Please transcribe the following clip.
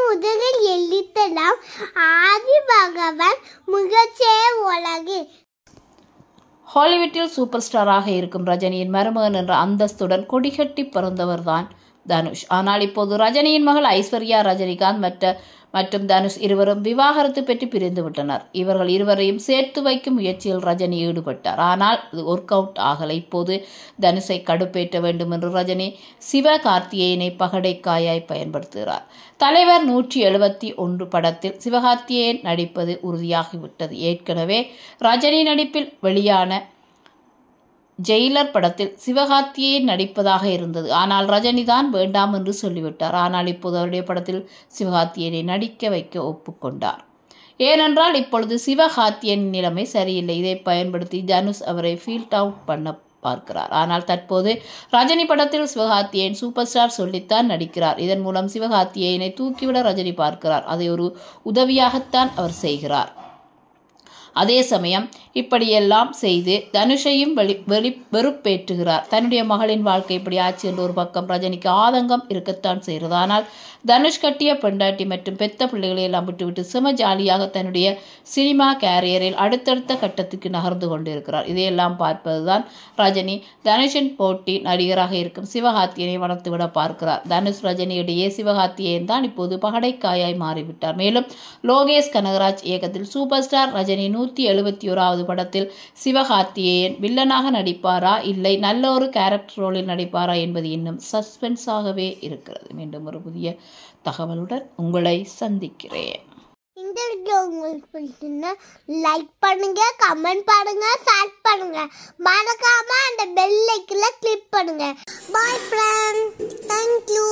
முதலில் எழுத்தலாம் ஆதி பகவான் முகச்சே உலகு ஹாலிவுட்டில் சூப்பர் ஸ்டாராக இருக்கும் ரஜினியின் மருமகன் என்ற அந்தஸ்துடன் கொடிகட்டி பிறந்தவர் தான் தனுஷ் ஆனால் இப்போது ரஜினியின் மகள் ஐஸ்வர்யா ரஜினிகாந்த் மற்ற மற்றும் தனுஷ் இருவரும் விவாகரத்து பெற்று பிரிந்து விட்டனர் இவர்கள் இருவரையும் சேர்த்து வைக்கும் முயற்சியில் ரஜினி ஈடுபட்டார் ஆனால் இது ஒர்க் அவுட் ஆகலை இப்போது தனுஷை கடுப்பேற்ற வேண்டும் என்று ரஜினி சிவ பகடை பகடைக்காயாய் பயன்படுத்துகிறார் தலைவர் நூற்றி எழுபத்தி ஒன்று படத்தில் சிவகார்த்தியன் நடிப்பது உறுதியாகிவிட்டது ஏற்கனவே ரஜினி நடிப்பில் வெளியான ஜெயிலர் படத்தில் சிவகார்த்தியே நடிப்பதாக இருந்தது ஆனால் ரஜினி தான் வேண்டாம் என்று சொல்லிவிட்டார் ஆனால் இப்போது அவருடைய படத்தில் சிவகார்த்தியனை நடிக்க வைக்க ஒப்புக்கொண்டார் ஏனென்றால் இப்பொழுது சிவகார்த்தியன் நிலைமை சரியில்லை இதை பயன்படுத்தி தனுஷ் அவரை ஃபீல்ட் அவுட் பண்ண பார்க்கிறார் ஆனால் தற்போது ரஜினி படத்தில் சிவகார்த்தியன் சூப்பர் ஸ்டார் சொல்லித்தான் நடிக்கிறார் இதன் மூலம் சிவகார்த்தியனை தூக்கிவிட ரஜினி பார்க்கிறார் அதை ஒரு உதவியாகத்தான் அவர் செய்கிறார் அதே சமயம் இப்படியெல்லாம் செய்து தனுஷையும் வெளி வெளி வெறுப்பேற்றுகிறார் தன்னுடைய மகளின் வாழ்க்கை இப்படி ஆச்சு என்று ஒரு பக்கம் ரஜினிக்கு ஆதங்கம் இருக்கத்தான் செய்கிறது ஆனால் தனுஷ் கட்டிய பெண்டாட்டி மற்றும் பெத்த பிள்ளைகளை எல்லாம் விட்டுவிட்டு சிம ஜாலியாக தன்னுடைய சினிமா கேரியரில் அடுத்தடுத்த கட்டத்துக்கு நகர்ந்து கொண்டிருக்கிறார் இதையெல்லாம் பார்ப்பதுதான் ரஜினி தனுஷின் போட்டி நடிகராக இருக்கும் சிவகாத்தியனை வளர்த்துவிட பார்க்கிறார் தனுஷ் ரஜினியிடையே சிவகாத்தியன் தான் இப்போது பகடைக்காயாய் மாறிவிட்டார் மேலும் லோகேஷ் கனகராஜ் இயக்கத்தில் சூப்பர் ஸ்டார் ரஜினி நூறு நூற்றி எழுபத்தி ஓராவது படத்தில் சிவகார்த்தியேயன் வில்லனாக நடிப்பாரா இல்லை நல்ல ஒரு கேரக்டர் ரோலில் நடிப்பாரா என்பது இன்னும் சஸ்பென்ஸாகவே இருக்கிறது மீண்டும் ஒரு புதிய தகவலுடன் உங்களை சந்திக்கிறேன் இந்த வீடியோ உங்களுக்கு பிடிச்சிருந்தா லைக் பண்ணுங்க கமெண்ட் பண்ணுங்க ஷேர் பண்ணுங்க மறக்காம அந்த பெல் ஐக்கில் கிளிக் பண்ணுங்க பாய் ஃப்ரெண்ட் தேங்க்யூ